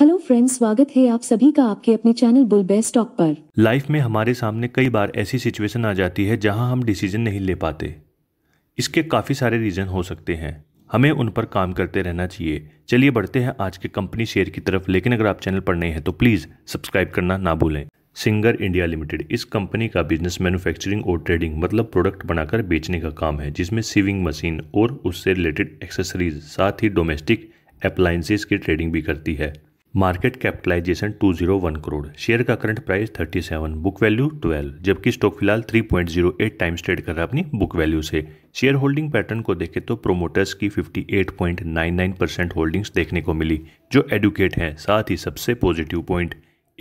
hello friends स्वागत है आप सभी का आपके अपने चैनल बुल बेस्ट टॉक पर लाइफ में हमारे सामने कई बार ऐसी सिचुएशन आ जाती है जहां हम डिसीजन नहीं ले पाते इसके काफ़ी सारे रीज़न हो सकते हैं हमें उन पर काम करते रहना चाहिए चलिए बढ़ते हैं आज के कंपनी शेयर की तरफ लेकिन अगर आप चैनल पर नए हैं तो प्लीज़ सब्सक्राइब करना ना भूलें सिंगर इंडिया लिमिटेड इस कंपनी का बिजनेस मैन्युफैक्चरिंग और ट्रेडिंग मतलब प्रोडक्ट बनाकर बेचने का काम है जिसमें सीविंग मशीन और उससे रिलेटेड एक्सेसरीज साथ ही डोमेस्टिक अप्लायंसेज की ट्रेडिंग भी करती है मार्केट कैपिटलाइजेशन 201 करोड़ शेयर का करंट प्राइस 37 बुक वैल्यू 12 जबकि स्टॉक फिलहाल 3.08 टाइम्स ट्रेड कर रहा है अपनी बुक वैल्यू से शेयर होल्डिंग पैटर्न को देखें तो प्रोमोटर्स की 58.99 परसेंट होल्डिंग्स देखने को मिली जो एडुकेट हैं साथ ही सबसे पॉजिटिव पॉइंट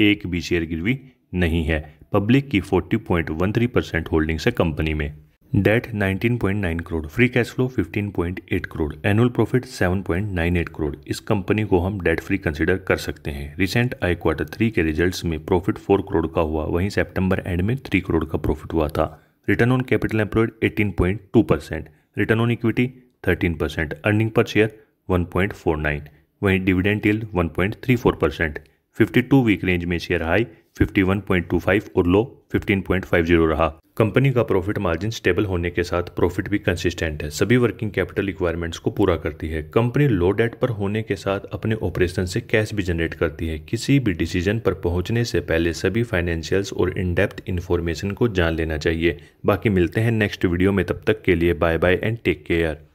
एक भी शेयर गिरवी नहीं है पब्लिक की फोर्टी परसेंट होल्डिंग्स है कंपनी में debt 19.9 crore free cash flow 15.8 crore annual profit 7.98 crore इस कंपनी को हम डेट फ्री कंसिडर कर सकते हैं रिसेंट आई क्वार्टर थ्री के रिजल्ट्स में प्रॉफिट 4 करोड़ का हुआ वहीं सितंबर एंड में 3 करोड़ का प्रॉफिट हुआ था return on capital employed 18.2 percent return on equity 13 percent earning per share 1.49 वहीं dividend yield 1.34 percent 52 week range में शेयर हाई 51.25 और लो 15.50 रहा कंपनी का प्रॉफिट मार्जिन स्टेबल होने के साथ प्रॉफिट भी कंसिस्टेंट है सभी वर्किंग कैपिटल रिक्वायरमेंट्स को पूरा करती है कंपनी लो डेट पर होने के साथ अपने ऑपरेशन से कैश भी जनरेट करती है किसी भी डिसीजन पर पहुंचने से पहले सभी फाइनेंशियल्स और इनडेप्थ इन्फॉर्मेशन को जान लेना चाहिए बाकी मिलते हैं नेक्स्ट वीडियो में तब तक के लिए bye bye and take care